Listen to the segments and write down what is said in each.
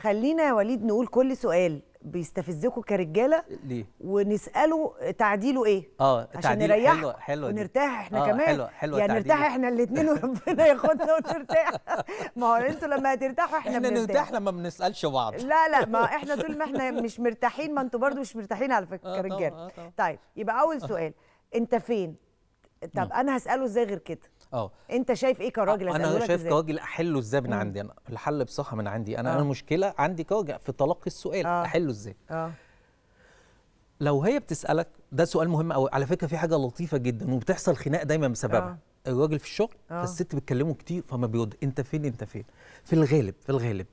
خلينا يا وليد نقول كل سؤال بيستفزكم كرجاله ليه ونساله تعديله ايه اه عشان نريح حلوه حلو ونرتاح احنا آه كمان حلوه حلو يعني نرتاح احنا الاثنين وربنا ياخدنا ونرتاح ما هو انتوا لما هترتاحوا احنا احنا نرتاح لما ما بنسالش بعض لا لا ما احنا طول ما احنا مش مرتاحين ما انتوا برضو مش مرتاحين على فكره آه، كرجاله آه طيب يبقى اول سؤال انت فين طب انا هساله ازاي غير كده اه انت شايف ايه كراجل انا شايف كراجل احله ازاي من عندي انا الحل بصحه من عندي انا أوه. انا مشكله عندي كراجل في تلقي السؤال أوه. احله ازاي اه لو هي بتسالك ده سؤال مهم قوي على فكره في حاجه لطيفه جدا وبتحصل خناق دايما بسببها آه. الراجل في الشغل آه. فالست بتكلمه كتير فما بيرد انت فين انت فين في الغالب في الغالب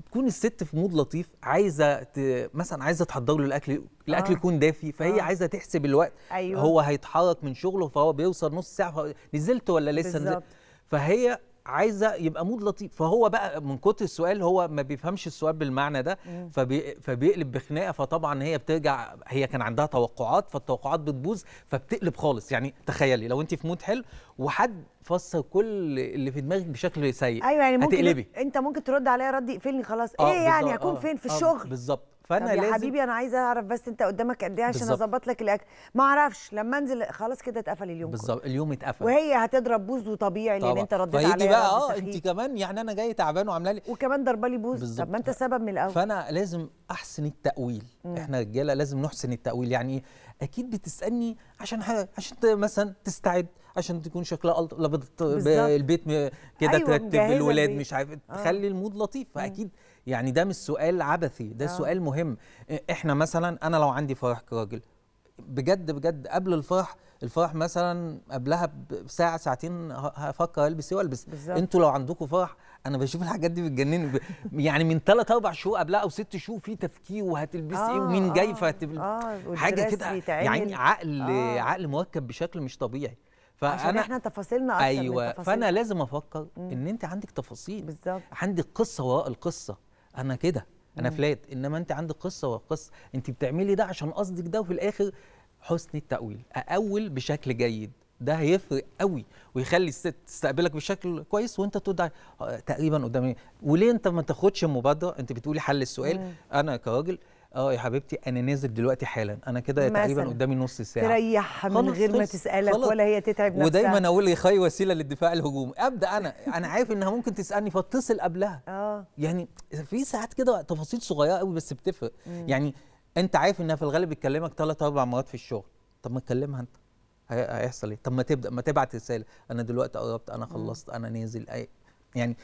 بتكون الست في مود لطيف عايزه ت... مثلا عايزه تحضر له الاكل الاكل آه. يكون دافي فهي آه. عايزه تحسب الوقت أيوة. هو هيتحرك من شغله فهو بيوصل نص ساعه ف... نزلت ولا لسه نزلت فهي عايزه يبقى مود لطيف فهو بقى من كتر السؤال هو ما بيفهمش السؤال بالمعنى ده فبي فبيقلب بخناقه فطبعا هي بترجع هي كان عندها توقعات فالتوقعات بتبوظ فبتقلب خالص يعني تخيلي لو انت في مود حلو وحد فسر كل اللي في دماغك بشكل سيء ايوه يعني ممكن هتقلبي. انت ممكن ترد عليا رد يقفلني خلاص آه ايه يعني اكون آه فين في آه، الشغل آه بالظبط فانا طب يا لازم حبيبي انا عايزه اعرف بس انت قدامك قد ايه عشان اظبط لك الاكل ما اعرفش لما انزل خلاص كده اتقفل اليوم بالظبط اليوم اتقفل وهي هتضرب بوز وطبيعي لان انت رديت عليها بقى اه انت كمان يعني انا جاي تعبان وعامله لي وكمان ضربه لي بوز طب ما انت سبب من الاول فانا لازم احسن التاويل مم. احنا رجاله لازم نحسن التاويل يعني ايه اكيد بتسالني عشان حاجه عشان مثلا تستعد عشان تكون شكلها البيت كده أيوة ترتب الولاد مش عارف آه. تخلي المود لطيف فاكيد مم. يعني ده مش سؤال عبثي ده آه. سؤال مهم احنا مثلا انا لو عندي فرح كراجل بجد بجد قبل الفرح الفرح مثلا قبلها بساعه ساعتين هفكر البس ايه والبس انتوا لو عندكم فرح انا بشوف الحاجات دي بتجنني يعني من ثلاث اربع شهور قبلها او ست شهور في تفكير وهتلبس آه ايه ومين آه جاي آه. فهتبقى آه حاجه كده يعني عقل آه عقل مركب بشكل مش طبيعي فانا عشان احنا تفاصيلنا اكتر ايوه من تفاصيل. فانا لازم افكر ان انت عندك تفاصيل بالظبط عندك قصه وراء القصه انا كده انا فلات انما انت عندك قصه وقصه انت بتعملي ده عشان قصدك ده وفي الاخر حسن التاويل اقول بشكل جيد ده هيفرق قوي ويخلي الست تستقبلك بشكل كويس وانت تدعي آه، تقريبا قدامي وليه انت ما تاخدش مبادره انت بتقولي حل السؤال مم. انا كراجل اه يا حبيبتي انا نازل دلوقتي حالا انا كده تقريبا قدامي نص ساعه تريح من غير ما تسالك خلص. ولا هي تتعب نفسها ودايما اقول يا خي وسيله للدفاع الهجومي ابدا انا انا عارف انها ممكن تسالني فاتصل قبلها اه يعني في ساعات كده تفاصيل صغيره قوي بس بتفرق يعني انت عارف انها في الغالب بتكلمك ثلاث اربع مرات في الشغل طب ما تكلمها انت هيحصل ايه طب ما تبدا ما تبعت رساله انا دلوقتي قربت انا خلصت انا نازل يعني